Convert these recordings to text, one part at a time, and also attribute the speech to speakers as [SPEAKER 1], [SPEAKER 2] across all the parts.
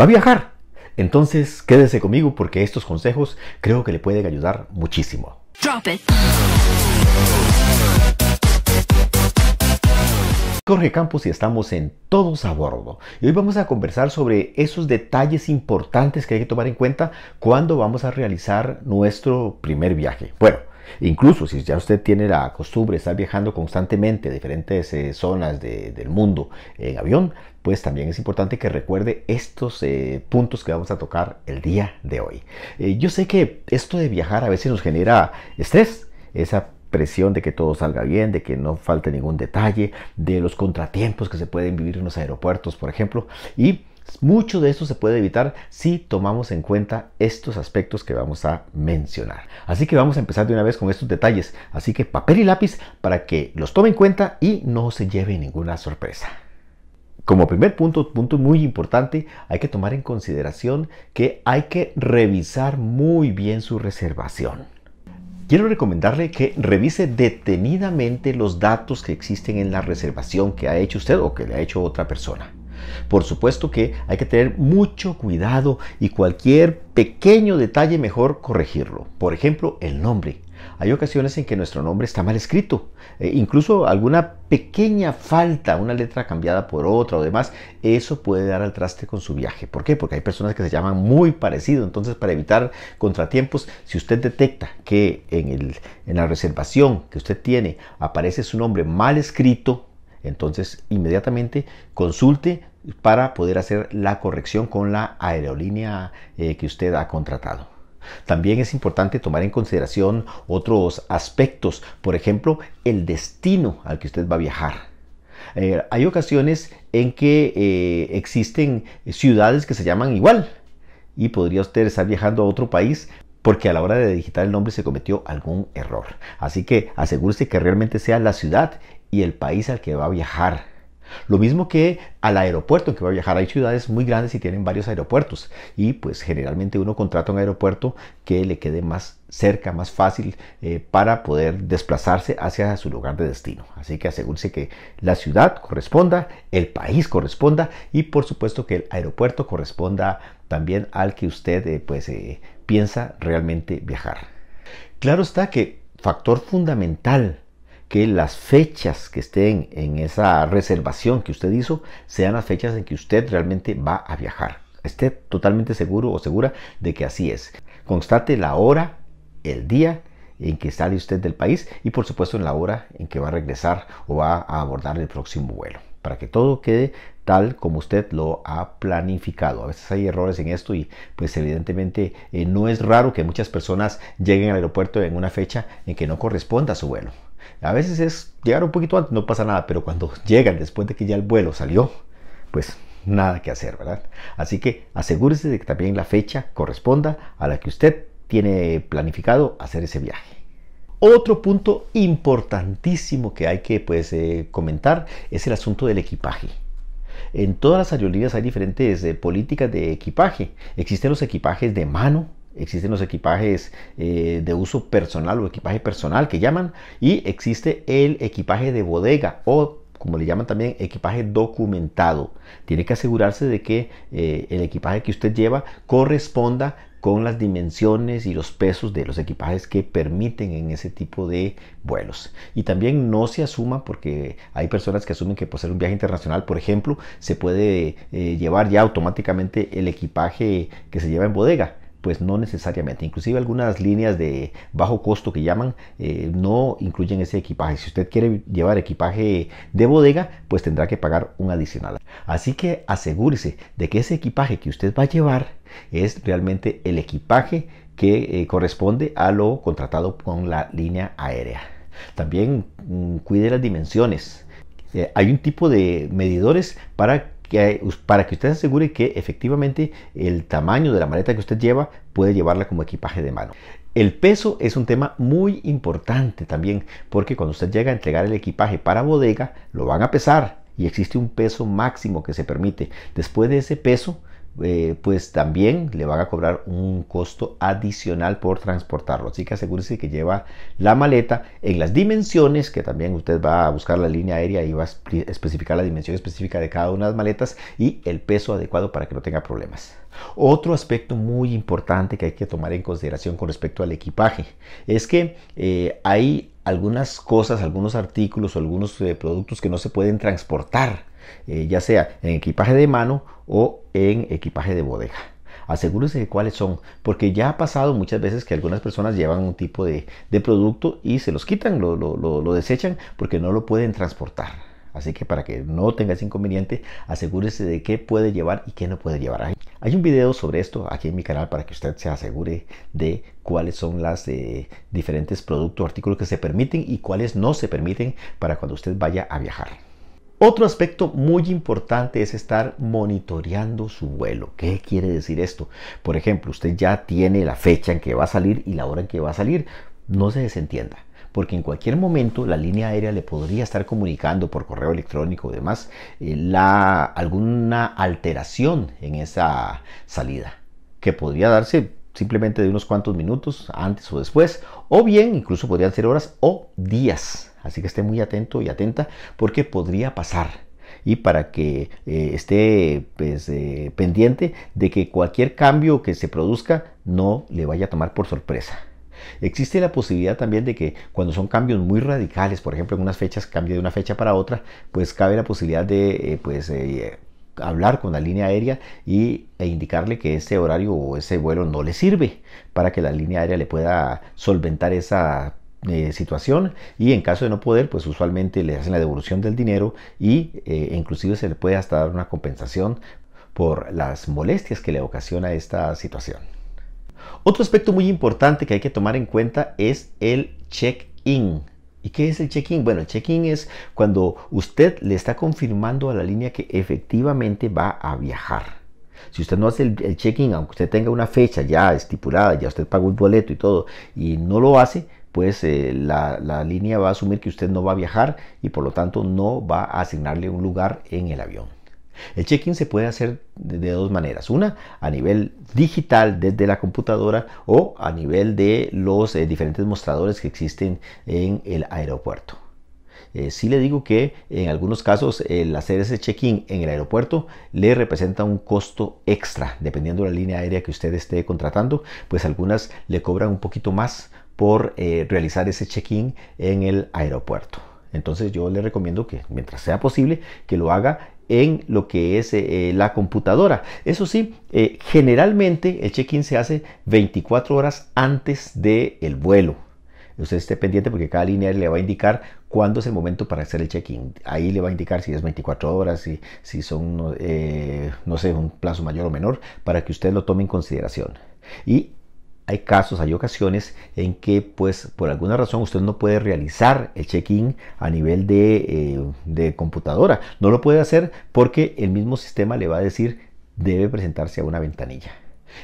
[SPEAKER 1] va a viajar. Entonces quédese conmigo porque estos consejos creo que le pueden ayudar muchísimo. Jorge Campos y estamos en Todos a Bordo. Y hoy vamos a conversar sobre esos detalles importantes que hay que tomar en cuenta cuando vamos a realizar nuestro primer viaje. Bueno, incluso si ya usted tiene la costumbre de estar viajando constantemente a diferentes eh, zonas del mundo en avión, pues también es importante que recuerde estos eh, puntos que vamos a tocar el día de hoy. Eh, yo sé que esto de viajar a veces nos genera estrés, esa presión de que todo salga bien, de que no falte ningún detalle, de los contratiempos que se pueden vivir en los aeropuertos, por ejemplo, y mucho de eso se puede evitar si tomamos en cuenta estos aspectos que vamos a mencionar. Así que vamos a empezar de una vez con estos detalles. Así que papel y lápiz para que los tome en cuenta y no se lleve ninguna sorpresa. Como primer punto, punto muy importante, hay que tomar en consideración que hay que revisar muy bien su reservación. Quiero recomendarle que revise detenidamente los datos que existen en la reservación que ha hecho usted o que le ha hecho otra persona. Por supuesto que hay que tener mucho cuidado y cualquier pequeño detalle mejor corregirlo. Por ejemplo, el nombre. Hay ocasiones en que nuestro nombre está mal escrito. Eh, incluso alguna pequeña falta, una letra cambiada por otra o demás, eso puede dar al traste con su viaje. ¿Por qué? Porque hay personas que se llaman muy parecido. Entonces, para evitar contratiempos, si usted detecta que en, la reservación que usted tiene aparece su nombre mal escrito, entonces inmediatamente consulte para poder hacer la corrección con la aerolínea eh, que usted ha contratado. También es importante tomar en consideración otros aspectos, por ejemplo, el destino al que usted va a viajar. Eh, hay ocasiones en que eh, existen ciudades que se llaman igual y podría usted estar viajando a otro país porque a la hora de digitar el nombre se cometió algún error. Así que asegúrese que realmente sea la ciudad y el país al que va a viajar lo mismo que al aeropuerto que va a viajar. Hay ciudades muy grandes y tienen varios aeropuertos y pues generalmente uno contrata un aeropuerto que le quede más cerca, más fácil eh, para poder desplazarse hacia su lugar de destino. Así que asegúrese que la ciudad corresponda, el país corresponda y por supuesto que el aeropuerto corresponda también al que usted eh, pues eh, piensa realmente viajar. Claro está que factor fundamental que las fechas que estén en esa reservación que usted hizo sean las fechas en que usted realmente va a viajar. Esté totalmente seguro o segura de que así es. Constate la hora, el día en que sale usted del país y por supuesto en la hora en que va a regresar o va a abordar el próximo vuelo para que todo quede tal como usted lo ha planificado. A veces hay errores en esto y pues evidentemente eh, no es raro que muchas personas lleguen al aeropuerto en una fecha en que no corresponda a su vuelo. A veces es llegar un poquito antes, no pasa nada, pero cuando llegan después de que ya el vuelo salió, pues nada que hacer, ¿verdad? Así que asegúrese de que también la fecha corresponda a la que usted tiene planificado hacer ese viaje. Otro punto importantísimo que hay que pues, eh, comentar es el asunto del equipaje. En todas las aerolíneas hay diferentes eh, políticas de equipaje. Existen los equipajes de mano, Existen los equipajes eh, de uso personal o equipaje personal que llaman y existe el equipaje de bodega o como le llaman también equipaje documentado. Tiene que asegurarse de que eh, el equipaje que usted lleva corresponda con las dimensiones y los pesos de los equipajes que permiten en ese tipo de vuelos. Y también no se asuma, porque hay personas que asumen que por ser un viaje internacional, por ejemplo, se puede eh, llevar ya automáticamente el equipaje que se lleva en bodega. Pues no necesariamente. Inclusive algunas líneas de bajo costo que llaman eh, no incluyen ese equipaje. Si usted quiere llevar equipaje de bodega, pues tendrá que pagar un adicional. Así que asegúrese de que ese equipaje que usted va a llevar es realmente el equipaje que eh, corresponde a lo contratado con la línea aérea. También mm, cuide las dimensiones. Eh, hay un tipo de medidores para para que usted asegure que efectivamente el tamaño de la maleta que usted lleva puede llevarla como equipaje de mano. El peso es un tema muy importante también, porque cuando usted llega a entregar el equipaje para bodega, lo van a pesar y existe un peso máximo que se permite. Después de ese peso, eh, pues también le van a cobrar un costo adicional por transportarlo. Así que asegúrese que lleva la maleta en las dimensiones, que también usted va a buscar la línea aérea y va a especificar la dimensión específica de cada una de las maletas y el peso adecuado para que no tenga problemas. Otro aspecto muy importante que hay que tomar en consideración con respecto al equipaje es que eh, hay algunas cosas, algunos artículos o algunos eh, productos que no se pueden transportar eh, ya sea en equipaje de mano o en equipaje de bodega. asegúrese de cuáles son, porque ya ha pasado muchas veces que algunas personas llevan un tipo de, producto y se los quitan, lo, desechan porque no lo pueden transportar. Así que para que no ese inconveniente, asegúrese de qué puede llevar y qué no puede llevar. Hay un video sobre esto aquí en mi canal para que usted se asegure de cuáles son las eh, diferentes productos o artículos que se permiten y cuáles no se permiten para cuando usted vaya a viajar. Otro aspecto muy importante es estar monitoreando su vuelo. ¿Qué quiere decir esto? Por ejemplo, usted ya tiene la fecha en que va a salir y la hora en que va a salir. No se desentienda porque en cualquier momento la línea aérea le podría estar comunicando por correo electrónico o demás eh, alguna alteración en esa salida, que podría darse simplemente de unos cuantos minutos antes o después, o bien incluso podrían ser horas o días Así que esté muy atento y atenta porque podría pasar. Y para que eh, esté pues, eh, pendiente de que cualquier cambio que se produzca no le vaya a tomar por sorpresa. Existe la posibilidad también de que cuando son cambios muy radicales, por ejemplo, en unas fechas cambie de una fecha para otra, pues cabe la posibilidad de eh, pues, hablar con la línea aérea y, e indicarle que ese horario o ese vuelo no le sirve para que la línea aérea le pueda solventar esa eh, situación y en caso de no poder, pues usualmente le hacen la devolución del dinero y eh, inclusive se le puede hasta dar una compensación por las molestias que le ocasiona esta situación. Otro aspecto muy importante que hay que tomar en cuenta es el check-in. ¿Y qué es el check-in? Bueno, el check-in es cuando usted le está confirmando a la línea que efectivamente va a viajar. Si usted no hace el, el check-in, aunque usted tenga una fecha ya estipulada, ya usted pagó el boleto y todo, y no lo hace, pues eh, la, línea va a asumir que usted no va a viajar y por lo tanto no va a asignarle un lugar en el avión. El check-in se puede hacer de, dos maneras. Una, a nivel digital desde la computadora o a nivel de los eh, diferentes mostradores que existen en el aeropuerto. Eh, si le digo que en algunos casos el hacer ese check-in en el aeropuerto le representa un costo extra, dependiendo de la línea aérea que usted esté contratando, pues algunas le cobran un poquito más por eh, realizar ese check-in en el aeropuerto. Entonces yo le recomiendo que mientras sea posible que lo haga en lo que es eh, eh, la computadora. Eso sí, generalmente el check-in se hace 24 horas antes del vuelo. Usted esté pendiente porque cada línea le va a indicar cuándo es el momento para hacer el check-in. Ahí le va a indicar si es 24 horas, si, si son, no sé, un plazo mayor o menor, para que usted lo tome en consideración. Y hay casos, hay ocasiones en que pues por alguna razón usted no puede realizar el check-in a nivel eh, de, computadora. No lo puede hacer porque el mismo sistema le va a decir debe presentarse a una ventanilla.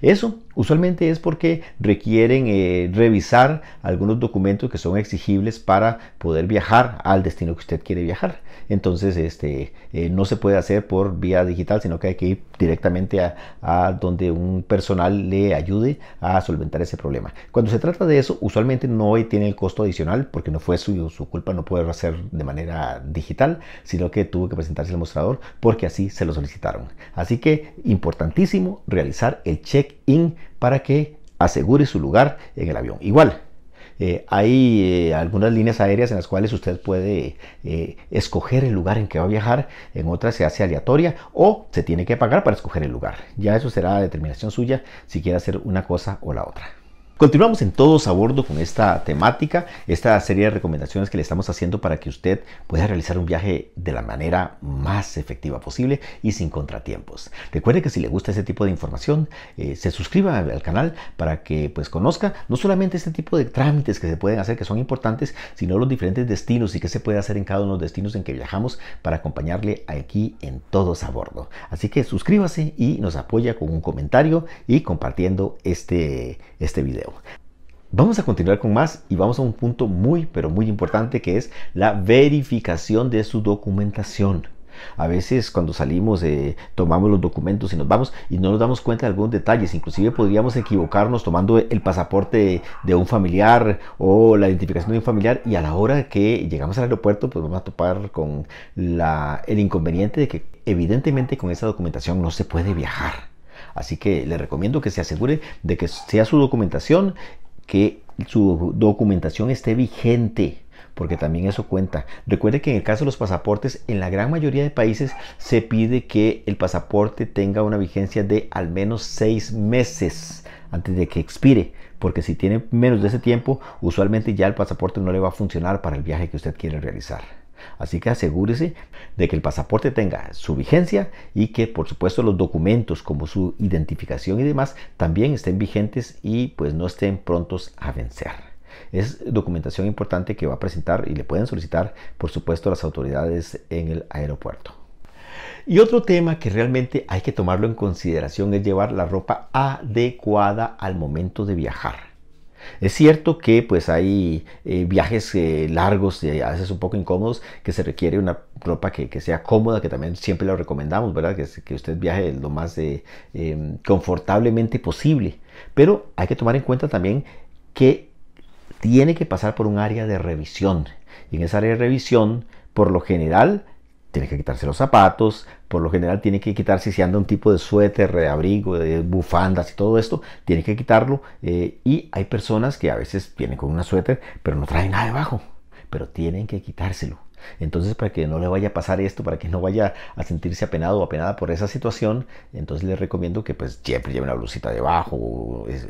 [SPEAKER 1] Eso Usualmente es porque requieren eh, revisar algunos documentos que son exigibles para poder viajar al destino que usted quiere viajar. Entonces, este, eh, no se puede hacer por vía digital, sino que hay que ir directamente a, donde un personal le ayude a solventar ese problema. Cuando se trata de eso, usualmente no tiene el costo adicional porque no fue su, su culpa no poder hacer de manera digital, sino que tuvo que presentarse al mostrador porque así se lo solicitaron. Así que importantísimo realizar el check-in para que asegure su lugar en el avión. Igual, eh, hay eh, algunas líneas aéreas en las cuales usted puede eh, escoger el lugar en que va a viajar, en otras se hace aleatoria o se tiene que pagar para escoger el lugar. Ya eso será determinación suya si quiere hacer una cosa o la otra. Continuamos en todos a bordo con esta temática, esta serie de recomendaciones que le estamos haciendo para que usted pueda realizar un viaje de la manera más efectiva posible y sin contratiempos. Recuerde que si le gusta este tipo de información, eh, se suscriba al canal para que pues conozca no solamente este tipo de trámites que se pueden hacer que son importantes, sino los diferentes destinos y qué se puede hacer en cada uno de los destinos en que viajamos para acompañarle aquí en todos a bordo. Así que suscríbase y nos apoya con un comentario y compartiendo este, este video. Vamos a continuar con más y vamos a un punto muy, pero muy importante que es la verificación de su documentación. A veces cuando salimos eh, tomamos los documentos y nos vamos y no nos damos cuenta de algunos detalles. Inclusive podríamos equivocarnos tomando el pasaporte de un familiar o la identificación de un familiar y a la hora que llegamos al aeropuerto pues vamos a topar con el inconveniente de que evidentemente con esa documentación no se puede viajar. Así que le recomiendo que se asegure de que sea su documentación, que su documentación esté vigente porque también eso cuenta. Recuerde que en el caso de los pasaportes, en la gran mayoría de países se pide que el pasaporte tenga una vigencia de al menos seis meses antes de que expire, porque si tiene menos de ese tiempo, usualmente ya el pasaporte no le va a funcionar para el viaje que usted quiere realizar. Así que asegúrese de que el pasaporte tenga su vigencia y que por supuesto los documentos como su identificación y demás también estén vigentes y pues no estén prontos a vencer es documentación importante que va a presentar y le pueden solicitar, por supuesto, las autoridades en el aeropuerto. Y otro tema que realmente hay que tomarlo en consideración es llevar la ropa adecuada al momento de viajar. Es cierto que pues hay eh, viajes eh, largos, y eh, a veces un poco incómodos, que se requiere una ropa que, sea cómoda, que también siempre lo recomendamos, ¿verdad? Que, que usted viaje lo más em, confortablemente posible. Pero hay que tomar en cuenta también que tiene que pasar por un área de revisión. Y en esa área de revisión, por lo general, tiene que quitarse los zapatos, por lo general tiene que quitarse si anda un tipo de suéter, de abrigo, de bufandas y todo esto, tiene que quitarlo. Eh, y hay personas que a veces vienen con una suéter, pero no traen nada debajo, pero tienen que quitárselo entonces, para que no le vaya a pasar esto, para que no vaya a sentirse apenado o apenada por esa situación, entonces le recomiendo que pues siempre lleve una blusita debajo,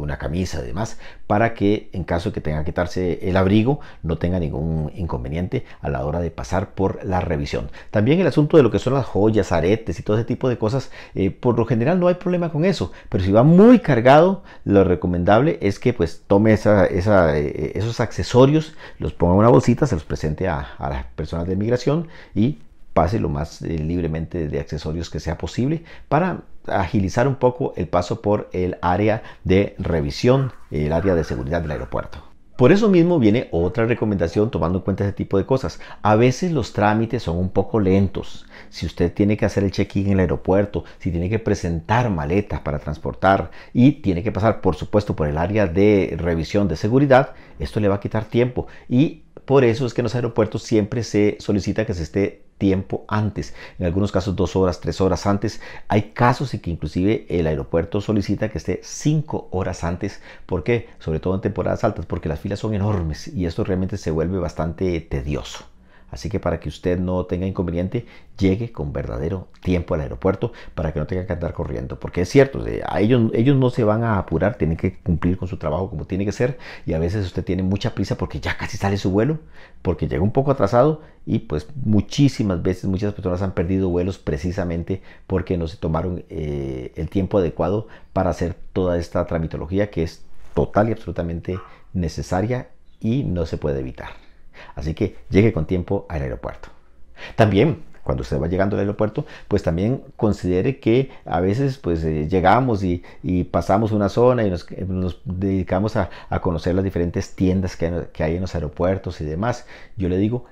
[SPEAKER 1] una camisa y demás, para que en caso de que tenga que quitarse el abrigo, no tenga ningún inconveniente a la hora de pasar por la revisión. También el asunto de lo que son las joyas, aretes y todo ese tipo de cosas, eh, por lo general no hay problema con eso, pero si va muy cargado, lo recomendable es que pues tome eh, esos accesorios, los ponga en una bolsita, se los presente a, a las de migración y pase lo más eh, libremente de accesorios que sea posible para agilizar un poco el paso por el área de revisión, el área de seguridad del aeropuerto. Por eso mismo viene otra recomendación tomando en cuenta este tipo de cosas. A veces los trámites son un poco lentos. Si usted tiene que hacer el check-in en el aeropuerto, si tiene que presentar maletas para transportar y tiene que pasar por supuesto por el área de revisión de seguridad, esto le va a quitar tiempo y por eso es que en los aeropuertos siempre se solicita que se esté tiempo antes, en algunos casos dos horas, tres horas antes. Hay casos en que inclusive el aeropuerto solicita que esté cinco horas antes. ¿Por qué? Sobre todo en temporadas altas, porque las filas son enormes y esto realmente se vuelve bastante tedioso. Así que para que usted no tenga inconveniente, llegue con verdadero tiempo al aeropuerto para que no tenga que andar corriendo. Porque es cierto, ellos, ellos no se van a apurar, tienen que cumplir con su trabajo como tiene que ser. Y a veces usted tiene mucha prisa porque ya casi sale su vuelo, porque llega un poco atrasado y pues muchísimas veces muchas personas han perdido vuelos precisamente porque no se tomaron eh, el tiempo adecuado para hacer toda esta tramitología que es total y absolutamente necesaria y no se puede evitar. Así que llegue con tiempo al aeropuerto. También cuando usted va llegando al aeropuerto, pues también considere que a veces pues eh, llegamos y, pasamos una zona y nos, eh, dedicamos a, conocer las diferentes tiendas que hay en los aeropuertos y demás. Yo le digo,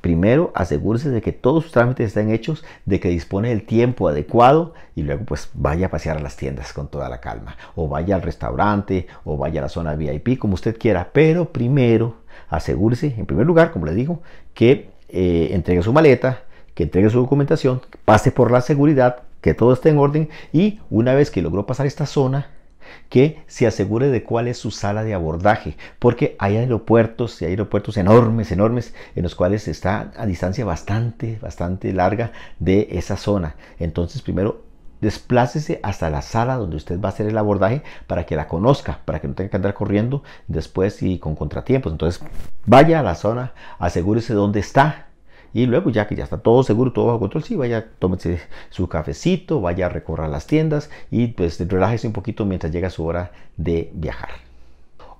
[SPEAKER 1] Primero, asegúrese de que todos sus trámites estén hechos, de que dispone del tiempo adecuado y luego pues vaya a pasear a las tiendas con toda la calma o vaya al restaurante o vaya a la zona VIP como usted quiera. Pero primero, asegúrese, en primer lugar, como le digo, que eh, entregue su maleta, que entregue su documentación, pase por la seguridad, que todo esté en orden y una vez que logró pasar esta zona, que se asegure de cuál es su sala de abordaje, porque hay aeropuertos y aeropuertos enormes, enormes, en los cuales está a distancia bastante, bastante larga de esa zona. Entonces, primero desplácese hasta la sala donde usted va a hacer el abordaje para que la conozca, para que no tenga que andar corriendo después y con contratiempos. Entonces, vaya a la zona, asegúrese dónde está, y luego ya que ya está todo seguro, todo bajo control, sí, vaya, tómese su cafecito, vaya a recorrer las tiendas y pues relájese un poquito mientras llega su hora de viajar.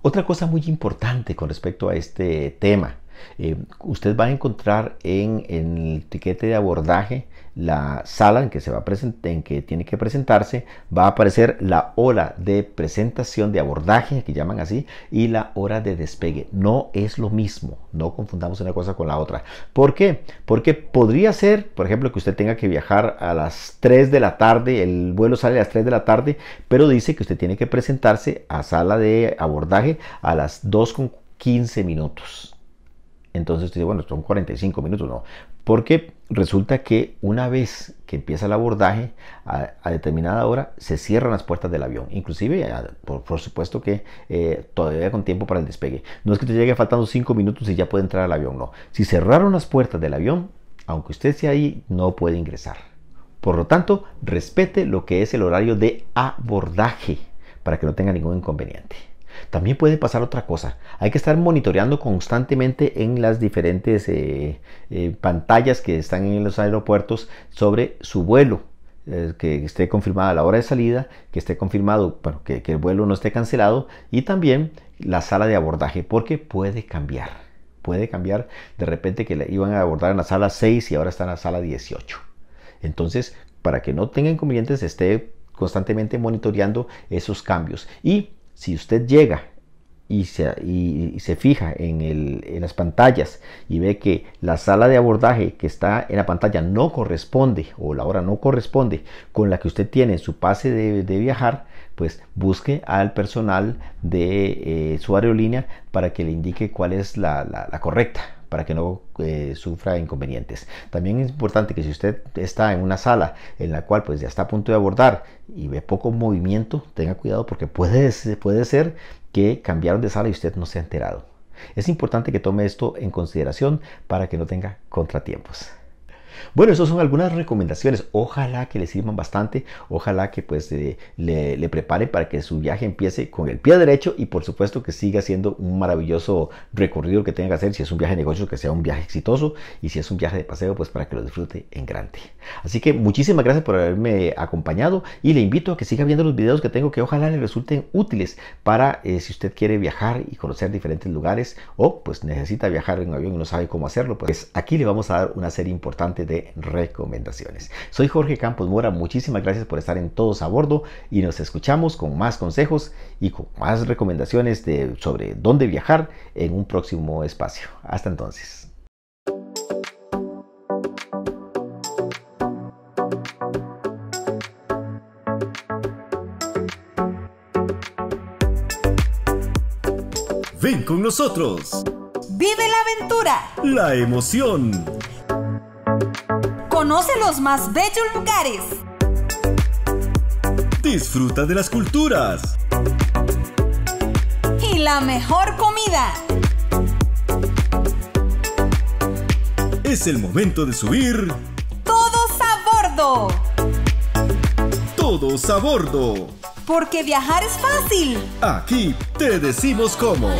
[SPEAKER 1] Otra cosa muy importante con respecto a este tema, eh, usted va a encontrar en, en el tiquete de abordaje la sala en que, se va a en que tiene que presentarse, va a aparecer la hora de presentación, de abordaje, que llaman así, y la hora de despegue. No es lo mismo, no confundamos una cosa con la otra. ¿Por qué? Porque podría ser, por ejemplo, que usted tenga que viajar a las 3 de la tarde, el vuelo sale a las 3 de la tarde, pero dice que usted tiene que presentarse a sala de abordaje a las 2 con 15 minutos. Entonces usted dice, bueno, son 45 minutos, no. Porque resulta que una vez que empieza el abordaje, a, determinada hora se cierran las puertas del avión. Inclusive, por, supuesto que eh, todavía con tiempo para el despegue. No es que te llegue faltando 5 minutos y ya puede entrar al avión, no. Si cerraron las puertas del avión, aunque usted esté ahí, no puede ingresar. Por lo tanto, respete lo que es el horario de abordaje para que no tenga ningún inconveniente. También puede pasar otra cosa. Hay que estar monitoreando constantemente en las diferentes eh, eh, pantallas que están en los aeropuertos sobre su vuelo eh, que esté confirmada la hora de salida, que esté confirmado que, el vuelo no esté cancelado y también la sala de abordaje, porque puede cambiar, puede cambiar de repente que le iban a abordar en la sala 6 y ahora está en la sala 18. Entonces, para que no tenga inconvenientes, esté constantemente monitoreando esos cambios y si usted llega y se, fija en, el, en, las pantallas y ve que la sala de abordaje que está en la pantalla no corresponde o la hora no corresponde con la que usted tiene su pase de, viajar, pues busque al personal de eh, su aerolínea para que le indique cuál es la, la correcta para que no eh, sufra inconvenientes. También es importante que si usted está en una sala en la cual pues ya está a punto de abordar y ve poco movimiento, tenga cuidado porque puede, puede ser que cambiaron de sala y usted no se ha enterado. Es importante que tome esto en consideración para que no tenga contratiempos. Bueno, esas son algunas recomendaciones. Ojalá que les sirvan bastante. Ojalá que pues eh, le, prepare para que su viaje empiece con el pie derecho y por supuesto que siga siendo un maravilloso recorrido que tenga que hacer. Si es un viaje de negocios, que sea un viaje exitoso. Y si es un viaje de paseo, pues para que lo disfrute en grande. Así que muchísimas gracias por haberme acompañado y le invito a que siga viendo los videos que tengo que ojalá le resulten útiles para eh, si usted quiere viajar y conocer diferentes lugares o pues necesita viajar en avión y no sabe cómo hacerlo. Pues aquí le vamos a dar una serie importante de recomendaciones. Soy Jorge Campos Mora, muchísimas gracias por estar en Todos a Bordo y nos escuchamos con más consejos y con más recomendaciones de, sobre dónde viajar en un próximo espacio. Hasta entonces. Ven con nosotros. Vive la aventura. La emoción Conoce los más bellos lugares. Disfruta de las culturas. Y la mejor comida. Es el momento de subir. Todos a bordo. Todos a bordo. Porque viajar es fácil. Aquí te decimos cómo.